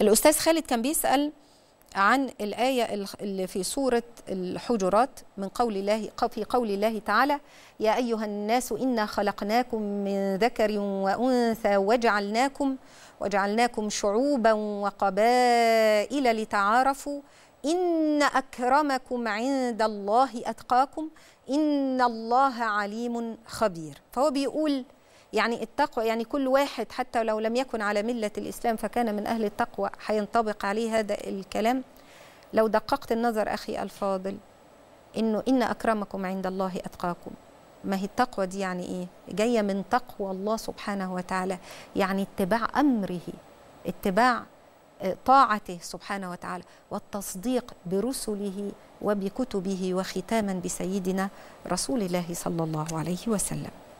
الأستاذ خالد كان بيسأل عن الآية اللي في سورة الحجرات من قول الله في قول الله تعالى يا أيها الناس إنا خلقناكم من ذكر وأنثى وجعلناكم وجعلناكم شعوبا وقبائل لتعارفوا إن أكرمكم عند الله أتقاكم إن الله عليم خبير فهو بيقول يعني التقوى يعني كل واحد حتى لو لم يكن على ملة الإسلام فكان من أهل التقوى هينطبق عليه هذا الكلام لو دققت النظر أخي الفاضل إنه إن أكرمكم عند الله أتقاكم ما هي التقوى دي يعني إيه؟ جاية من تقوى الله سبحانه وتعالى يعني اتباع أمره اتباع آه، طاعته سبحانه وتعالى والتصديق برسله وبكتبه وختاما بسيدنا رسول الله صلى الله عليه وسلم